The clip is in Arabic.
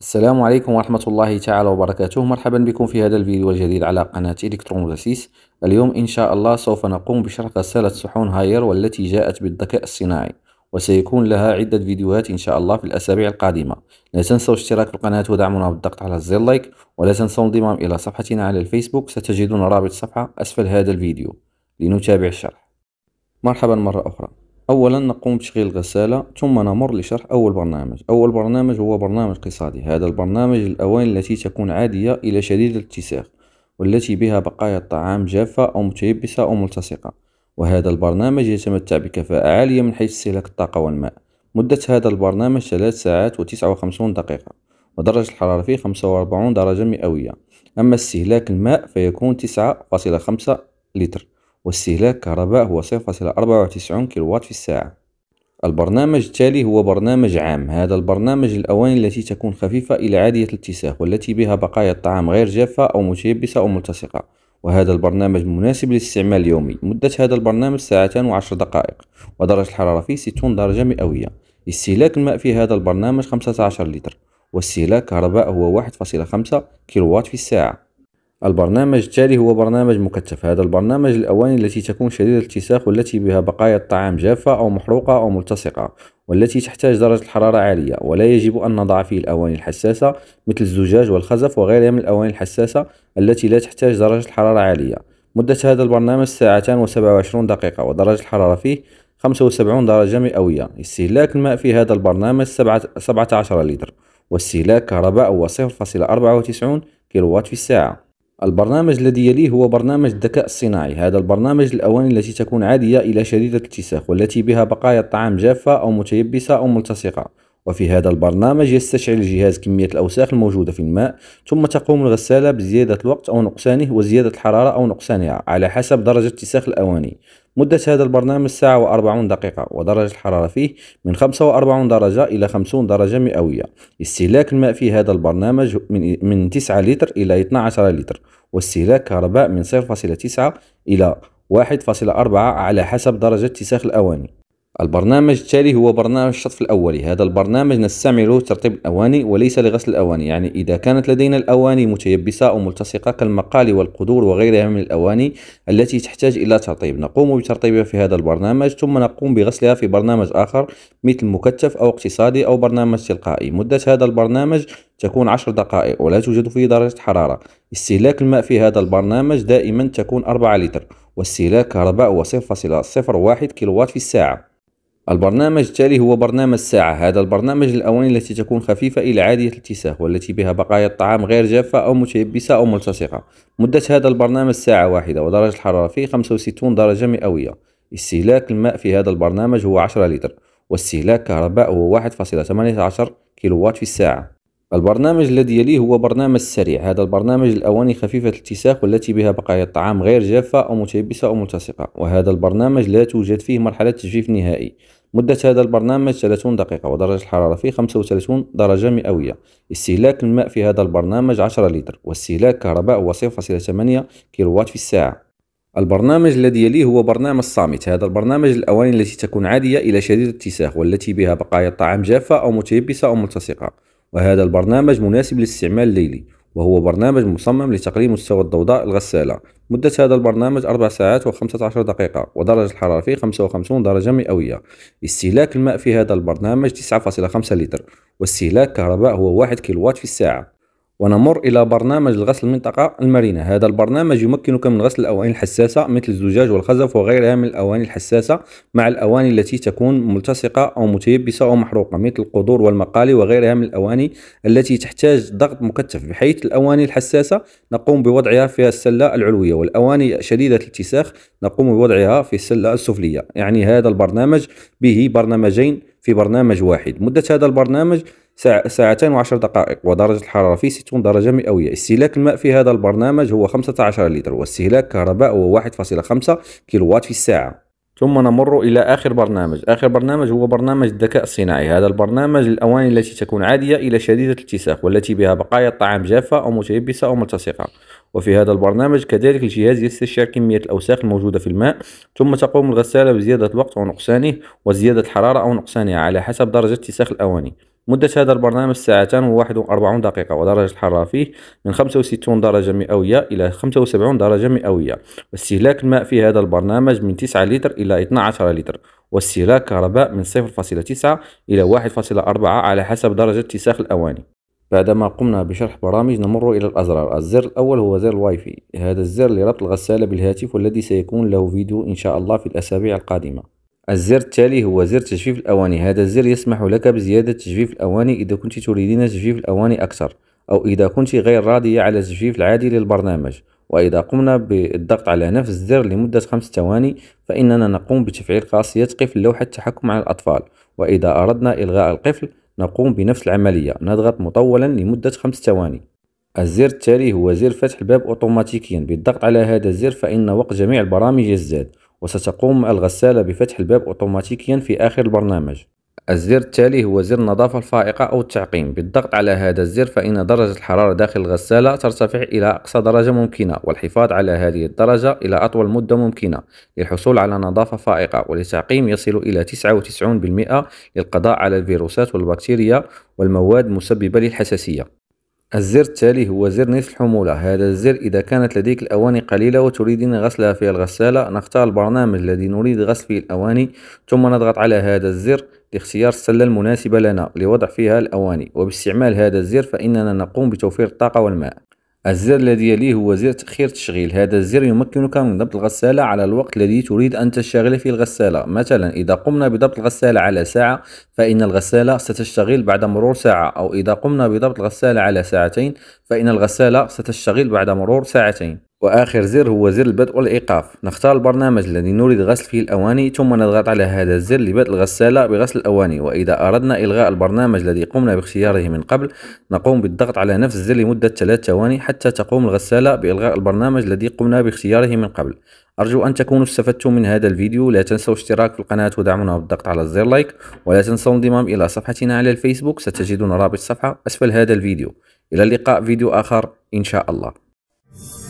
السلام عليكم ورحمة الله تعالى وبركاته مرحبا بكم في هذا الفيديو الجديد على قناة إلكترون غسيس اليوم إن شاء الله سوف نقوم بشرح غسالة صحون هاير والتي جاءت بالذكاء الصناعي وسيكون لها عدة فيديوهات إن شاء الله في الأسابيع القادمة لا تنسوا اشتراك في القناة ودعمنا بالضغط على زر لايك ولا تنسوا انضمام إلى صفحتنا على الفيسبوك ستجدون رابط الصفحة أسفل هذا الفيديو لنتابع الشرح مرحبا مرة أخرى اولا نقوم بتشغيل الغسالة ثم نمر لشرح اول برنامج اول برنامج هو برنامج اقتصادي هذا البرنامج الاواني التي تكون عادية الى شديد الاتساخ والتي بها بقايا الطعام جافة او متيبسة او ملتصقة وهذا البرنامج يتمتع بكفاءة عالية من حيث استهلاك الطاقة والماء مدة هذا البرنامج 3 ساعات و59 دقيقة ودرجة الحرارة فيه 45 درجة مئوية أما استهلاك الماء فيكون 9.5 لتر واستهلاك كهرباء هو 0.94 كيلووات في الساعة البرنامج التالي هو برنامج عام هذا البرنامج الأواني التي تكون خفيفة إلى عادية الاتساخ والتي بها بقايا الطعام غير جافة أو متيبسة أو ملتصقة وهذا البرنامج مناسب للاستعمال اليومي مدة هذا البرنامج ساعتان وعشر دقائق ودرجة الحرارة فيه 60 درجة مئوية استهلاك الماء في هذا البرنامج 15 لتر واستهلاك كهرباء هو 1.5 كيلووات في الساعة البرنامج التالي هو برنامج مكثف هذا البرنامج الأواني التي تكون شديدة الاتساخ والتي بها بقايا الطعام جافة أو محروقة أو ملتصقة والتي تحتاج درجة الحرارة عالية ولا يجب أن نضع فيه الأواني الحساسة مثل الزجاج والخزف وغيرها من الأواني الحساسة التي لا تحتاج درجة الحرارة عالية مدة هذا البرنامج ساعتان وسبعة وعشرون دقيقة ودرجة الحرارة فيه 75 درجة مئوية استهلاك الماء في هذا البرنامج 17 لتر واستهلاك كهرباء هو 0.94 كيلووات في الساعة البرنامج الذي يليه هو برنامج الذكاء الصناعي هذا البرنامج الأواني التي تكون عادية إلى شديدة الاتساخ والتي بها بقايا الطعام جافة أو متيبسة أو ملتصقة وفي هذا البرنامج يستشعر الجهاز كمية الأوساخ الموجودة في الماء ثم تقوم الغسالة بزيادة الوقت أو نقصانه وزيادة الحرارة أو نقصانها على حسب درجة اتساخ الأواني مدة هذا البرنامج ساعة وأربعون دقيقة ودرجة الحرارة فيه من خمسة وأربعون درجة إلى خمسون درجة مئوية استهلاك الماء في هذا البرنامج من, من لتر إلى اثنا عشر لتر واستهلاك كهرباء من تسعة إلى واحد أربعة على حسب درجة اتساخ الأواني البرنامج التالي هو برنامج الشطف الأولي هذا البرنامج نستعمله لترطيب الأواني وليس لغسل الأواني يعني إذا كانت لدينا الأواني متيبسة أو ملتصقة كالمقالي والقدور وغيرها من الأواني التي تحتاج إلى ترطيب نقوم بترطيبها في هذا البرنامج ثم نقوم بغسلها في برنامج آخر مثل مكتف أو اقتصادي أو برنامج تلقائي مدة هذا البرنامج تكون عشر دقائق ولا توجد فيه درجة حرارة استهلاك الماء في هذا البرنامج دائما تكون 4 لتر واستهلاك كهرباء هو 0.01 كيلووات في الساعة البرنامج التالي هو برنامج الساعة هذا البرنامج الأواني التي تكون خفيفة إلى عادية الاتساخ والتي بها بقايا الطعام غير جافة أو متيبسة أو ملتصقة مدة هذا البرنامج ساعة واحدة ودرجة الحرارة فيه 65 درجة مئوية استهلاك الماء في هذا البرنامج هو 10 لتر واستهلاك كهرباء هو 1.18 كيلووات في الساعة البرنامج الذي يليه هو برنامج سريع هذا البرنامج الأواني خفيفة الاتساخ والتي بها بقايا الطعام غير جافة أو متيبسة أو ملتصقة وهذا البرنامج لا توجد فيه مرحلة تجفيف نهائي مدة هذا البرنامج 30 دقيقة ودرجة الحرارة فيه 35 درجة مئوية استهلاك الماء في هذا البرنامج 10 لتر واستهلاك كهرباء هو 0.8 كيلووات في الساعة البرنامج الذي يليه هو برنامج صامت هذا البرنامج الأواني التي تكون عادية إلى شديد التساخ والتي بها بقايا الطعام جافة أو متيبسة أو ملتصقة وهذا البرنامج مناسب للاستعمال الليلي وهو برنامج مصمم لتقليل مستوى الضوضاء الغسالة مدة هذا البرنامج 4 ساعات و15 دقيقة ودرجة الحرارة فيه 55 درجة مئوية استهلاك الماء في هذا البرنامج 9.5 لتر واستهلاك كهرباء هو 1 كيلووات في الساعة ونمر إلى برنامج الغسل المنطقة المرنة هذا البرنامج يمكنك من غسل الأواني الحساسة مثل الزجاج والخزف وغيرها من الأواني الحساسة مع الأواني التي تكون ملتصقة أو متيبسة أو محروقة مثل القدور والمقالي وغيرها من الأواني التي تحتاج ضغط مكثف بحيث الأواني الحساسة نقوم بوضعها في السلة العلوية والأواني شديدة الاتساخ نقوم بوضعها في السلة السفلية يعني هذا البرنامج به برنامجين في برنامج واحد مدة هذا البرنامج ساعتين وعشر دقائق ودرجة الحرارة فيه 60 درجة مئوية استهلاك الماء في هذا البرنامج هو 15 لتر واستهلاك كهرباء هو 1.5 كيلوات في الساعة ثم نمر إلى آخر برنامج آخر برنامج هو برنامج الذكاء الصناعي هذا البرنامج الأواني التي تكون عادية إلى شديدة الاتساخ والتي بها بقايا الطعام جافة أو متيبسة أو ملتصقة وفي هذا البرنامج كذلك الجهاز يستشعر كمية الأوساخ الموجودة في الماء ثم تقوم الغسالة بزيادة الوقت أو نقصانه وزيادة الحرارة أو نقصانها على حسب درجة اتساخ الأواني مدة هذا البرنامج ساعتان وواحد وأربعون دقيقة ودرجة الحرارة فيه من 65 درجة مئوية إلى 75 درجة مئوية واستهلاك الماء في هذا البرنامج من 9 لتر إلى 12 لتر واستهلاك كهرباء من 0.9 إلى 1.4 على حسب درجة اتساخ الأواني بعدما قمنا بشرح برامج نمر إلى الأزرار الزر الأول هو زر الواي فاي هذا الزر لربط الغسالة بالهاتف والذي سيكون له فيديو إن شاء الله في الأسابيع القادمة الزر التالي هو زر تجفيف الأواني هذا الزر يسمح لك بزيادة تجفيف الأواني إذا كنت تريدين تجفيف الأواني أكثر أو إذا كنت غير راضية على التجفيف العادي للبرنامج وإذا قمنا بالضغط على نفس الزر لمدة خمس ثواني فإننا نقوم بتفعيل خاصية قفل لوحة التحكم على الأطفال وإذا أردنا إلغاء القفل نقوم بنفس العملية نضغط مطولا لمدة خمس ثواني الزر التالي هو زر فتح الباب أوتوماتيكيا بالضغط على هذا الزر فإن وقت جميع البرامج يزداد وستقوم الغسالة بفتح الباب أوتوماتيكيا في آخر البرنامج الزر التالي هو زر النظافة الفائقة أو التعقيم بالضغط على هذا الزر فإن درجة الحرارة داخل الغسالة ترتفع إلى أقصى درجة ممكنة والحفاظ على هذه الدرجة إلى أطول مدة ممكنة للحصول على نظافة فائقة ولتعقيم يصل إلى 99% للقضاء على الفيروسات والبكتيريا والمواد المسببة للحساسية الزر التالي هو زر نصف الحمولة هذا الزر إذا كانت لديك الأواني قليلة وتريدين غسلها في الغسالة نختار البرنامج الذي نريد غسل فيه الأواني ثم نضغط على هذا الزر لاختيار السلة المناسبة لنا لوضع فيها الأواني وباستعمال هذا الزر فإننا نقوم بتوفير الطاقة والماء الزر الذي يليه هو زر تأخير تشغيل هذا الزر يمكنك من ضبط الغسالة على الوقت الذي تريد أن تشتغل فيه الغسالة مثلا إذا قمنا بضبط الغسالة على ساعة فإن الغسالة ستشتغل بعد مرور ساعة أو إذا قمنا بضبط الغسالة على ساعتين فإن الغسالة ستشتغل بعد مرور ساعتين وآخر زر هو زر البدء والإيقاف نختار البرنامج الذي نريد غسل فيه الأواني ثم نضغط على هذا الزر لبدء الغسالة بغسل الأواني وإذا أردنا إلغاء البرنامج الذي قمنا باختياره من قبل نقوم بالضغط على نفس الزر لمدة 3 ثواني حتى تقوم الغسالة بإلغاء البرنامج الذي قمنا باختياره من قبل أرجو أن تكونوا استفدتم من هذا الفيديو لا تنسوا الاشتراك في القناة ودعمنا بالضغط على زر لايك ولا تنسوا الانضمام إلى صفحتنا على الفيسبوك ستجدون رابط الصفحة أسفل هذا الفيديو إلى اللقاء فيديو آخر إن شاء الله